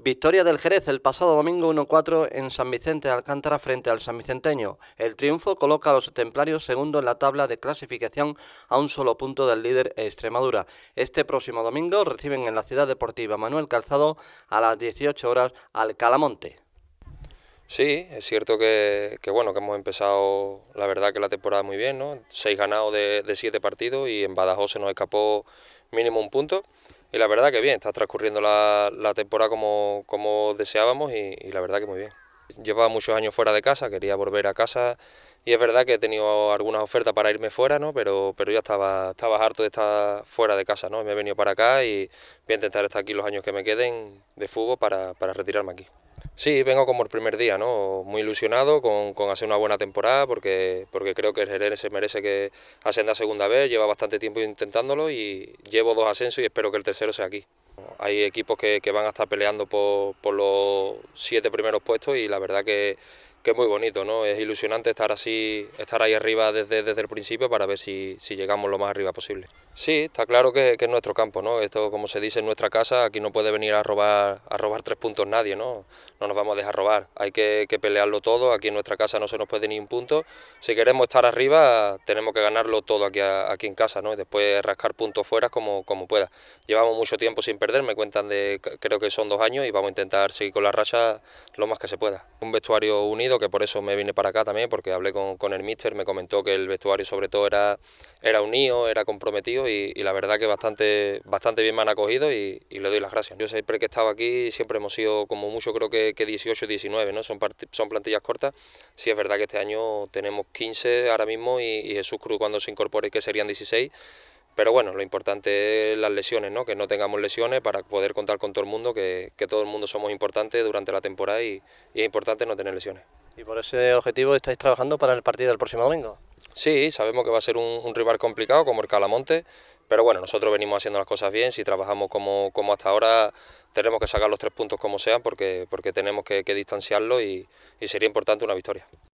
Victoria del Jerez el pasado domingo 1-4 en San Vicente de Alcántara frente al San Vicenteño. El triunfo coloca a los templarios segundo en la tabla de clasificación a un solo punto del líder Extremadura. Este próximo domingo reciben en la ciudad deportiva Manuel Calzado a las 18 horas al Calamonte. Sí, es cierto que, bueno que hemos empezado la verdad que la temporada muy bien, ¿no? Seis ganados de, de siete partidos y en Badajoz se nos escapó mínimo un punto y la verdad que bien, está transcurriendo la, temporada como, como deseábamos y, la verdad que muy bien. Llevaba muchos años fuera de casa, quería volver a casa y es verdad que he tenido algunas ofertas para irme fuera, ¿no? pero, pero yo estaba, estaba harto de estar fuera de casa, ¿no? me he venido para acá y voy a intentar estar aquí los años que me queden de fútbol para retirarme aquí. Sí, vengo como el primer día, ¿no? Muy ilusionado con, con, hacer una buena temporada porque, porque creo que el Jerez se merece que ascenda segunda vez, lleva bastante tiempo intentándolo y llevo dos ascensos y espero que el tercero sea aquí. Hay equipos que, van a estar peleando por, por los siete primeros puestos y la verdad que, que es muy bonito, ¿no? Es ilusionante estar así, estar ahí arriba desde, el principio para ver si, llegamos lo más arriba posible. Sí, está claro que, es nuestro campo, ¿no? Esto, como se dice, en nuestra casa, aquí no puede venir a robar, a robar tres puntos nadie, ¿no? No nos vamos a dejar robar, hay que, pelearlo todo, aquí en nuestra casa no se nos puede ni un punto. Si queremos estar arriba, tenemos que ganarlo todo aquí, aquí en casa, ¿no? Y después rascar puntos fuera como, como pueda. Llevamos mucho tiempo sin perder, me cuentan de, creo que son dos años y vamos a intentar seguir con la racha lo más que se pueda. Un vestuario unido que por eso me vine para acá también, porque hablé con, el míster, me comentó que el vestuario sobre todo era, era unido, era comprometido y, la verdad que bastante, bastante bien me han acogido y, le doy las gracias. Yo siempre que he estado aquí siempre hemos sido como mucho creo que, 18 18, 19, ¿no? son, son plantillas cortas. Sí es verdad que este año tenemos 15 ahora mismo y, Jesús Cruz cuando se incorpore que serían 16 pero bueno, lo importante es las lesiones, ¿no? que no tengamos lesiones para poder contar con todo el mundo, que, todo el mundo somos importantes durante la temporada y es importante no tener lesiones. ¿Y por ese objetivo estáis trabajando para el partido del próximo domingo? Sí, sabemos que va a ser un, rival complicado como el Calamonte, pero bueno, nosotros venimos haciendo las cosas bien, si trabajamos como, como hasta ahora tenemos que sacar los tres puntos como sean porque, porque tenemos que, distanciarlo y sería importante una victoria.